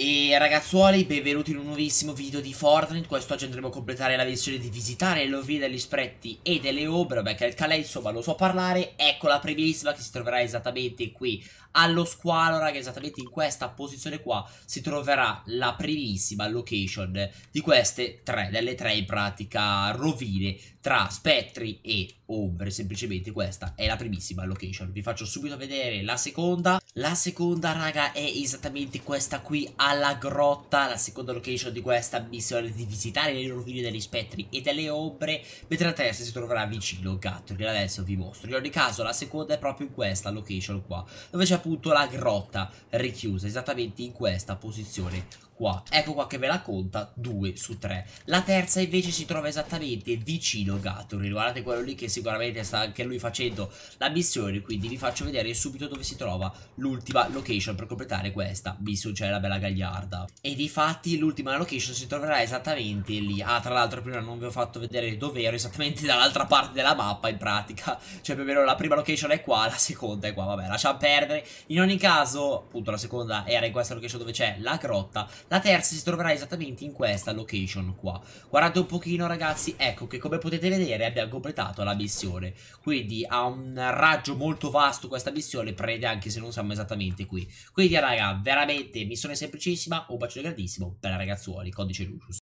E ragazzuoli, benvenuti in un nuovissimo video di Fortnite Quest'oggi andremo a completare la missione di visitare lo degli spretti e delle ombre. ombra Perché il calè insomma lo so parlare Eccola primissima che si troverà esattamente qui allo squalo raga Esattamente in questa posizione qua si troverà la primissima location Di queste tre, delle tre in pratica rovine tra spettri e ombre Semplicemente questa è la primissima location Vi faccio subito vedere la seconda La seconda raga è esattamente questa qui a alla grotta, la seconda location di questa missione, di visitare le rovine degli spettri e delle ombre, mentre la terza si troverà vicino al gatto, che adesso vi mostro. In ogni caso la seconda è proprio in questa location qua, dove c'è appunto la grotta richiusa, esattamente in questa posizione qua. Ecco qua che ve la conta 2 su 3. La terza invece si trova esattamente vicino Gatorade. Guardate quello lì che sicuramente sta anche lui facendo la missione. Quindi vi faccio vedere subito dove si trova l'ultima location per completare questa missione, cioè la bella gagliarda. E di fatti l'ultima location si troverà esattamente lì. Ah, tra l'altro prima non vi ho fatto vedere dove ero, esattamente dall'altra parte della mappa in pratica. Cioè più o meno la prima location è qua, la seconda è qua. Vabbè, lasciamo perdere. In ogni caso, appunto la seconda era in questa location dove c'è la grotta la terza si troverà esattamente in questa location qua. Guardate un pochino ragazzi, ecco che come potete vedere abbiamo completato la missione. Quindi ha un raggio molto vasto questa missione, prende anche se non siamo esattamente qui. Quindi raga, veramente missione semplicissima, un bacio grandissimo per ragazzuoli, codice Lucius.